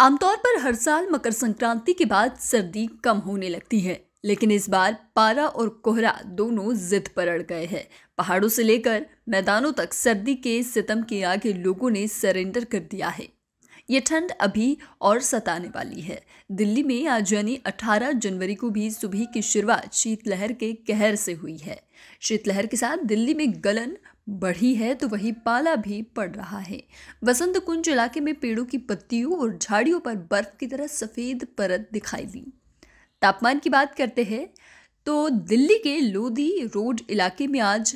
आमतौर पर हर साल मकर संक्रांति के बाद सर्दी कम होने लगती है लेकिन इस बार पारा और कोहरा दोनों जिद पर अड़ गए हैं पहाड़ों से लेकर मैदानों तक सर्दी के सितम के आगे लोगों ने सरेंडर कर दिया है ये ठंड अभी और सताने वाली है दिल्ली में आज यानी 18 जनवरी को भी सुबह की शुरुआत शीतलहर के कहर से हुई है शीतलहर के साथ दिल्ली में गलन बढ़ी है तो वही पाला भी पड़ रहा है वसंत कुंज इलाके में पेड़ों की पत्तियों और झाड़ियों पर बर्फ की तरह सफ़ेद परत दिखाई दी तापमान की बात करते हैं तो दिल्ली के लोधी रोड इलाके में आज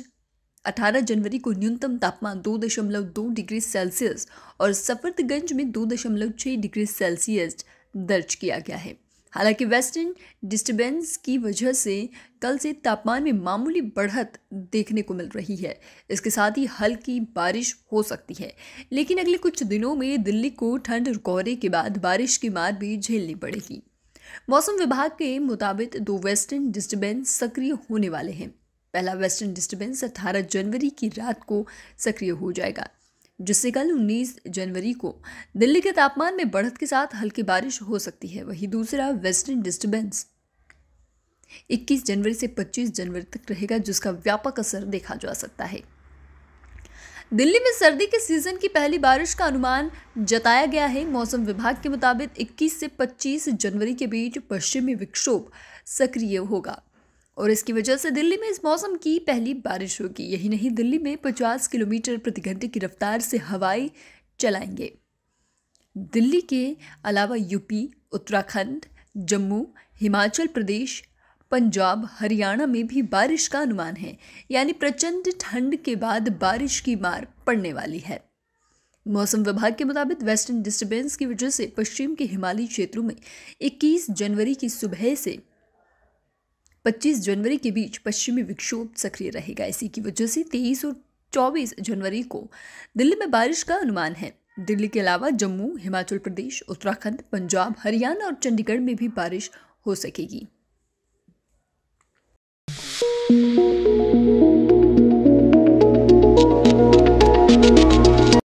18 जनवरी को न्यूनतम तापमान 2.2 डिग्री सेल्सियस और सफरतगंज में 2.6 डिग्री सेल्सियस दर्ज किया गया है हालांकि वेस्टर्न डिस्टर्बेंस की वजह से कल से तापमान में मामूली बढ़त देखने को मिल रही है इसके साथ ही हल्की बारिश हो सकती है लेकिन अगले कुछ दिनों में दिल्ली को ठंड और कोहरे के बाद बारिश की मार भी झेलनी पड़ेगी मौसम विभाग के मुताबिक दो वेस्टर्न डिस्टर्बेंस सक्रिय होने वाले हैं पहला वेस्टर्न डिस्टर्बेंस 18 जनवरी की रात को सक्रिय हो जाएगा जिससे कल 19 जनवरी को दिल्ली के तापमान में बढ़त के साथ हल्की बारिश हो सकती है वहीं दूसरा वेस्टर्न डिस्टर्बेंस 21 जनवरी से 25 जनवरी तक रहेगा जिसका व्यापक असर देखा जा सकता है दिल्ली में सर्दी के सीजन की पहली बारिश का अनुमान जताया गया है मौसम विभाग के मुताबिक 21 से 25 जनवरी के बीच पश्चिमी विक्षोभ सक्रिय होगा और इसकी वजह से दिल्ली में इस मौसम की पहली बारिश होगी यही नहीं दिल्ली में 50 किलोमीटर प्रति घंटे की रफ्तार से हवाएं चलाएंगे दिल्ली के अलावा यूपी उत्तराखंड जम्मू हिमाचल प्रदेश पंजाब हरियाणा में भी बारिश का अनुमान है यानी प्रचंड ठंड के बाद बारिश की मार पड़ने वाली है मौसम विभाग के मुताबिक वेस्टर्न डिस्टर्बेंस की वजह से पश्चिम के हिमालयी क्षेत्रों में 21 जनवरी की सुबह से 25 जनवरी के बीच पश्चिमी विक्षोभ सक्रिय रहेगा इसी की वजह से 23 और 24 जनवरी को दिल्ली में बारिश का अनुमान है दिल्ली के अलावा जम्मू हिमाचल प्रदेश उत्तराखंड पंजाब हरियाणा और चंडीगढ़ में भी बारिश हो सकेगी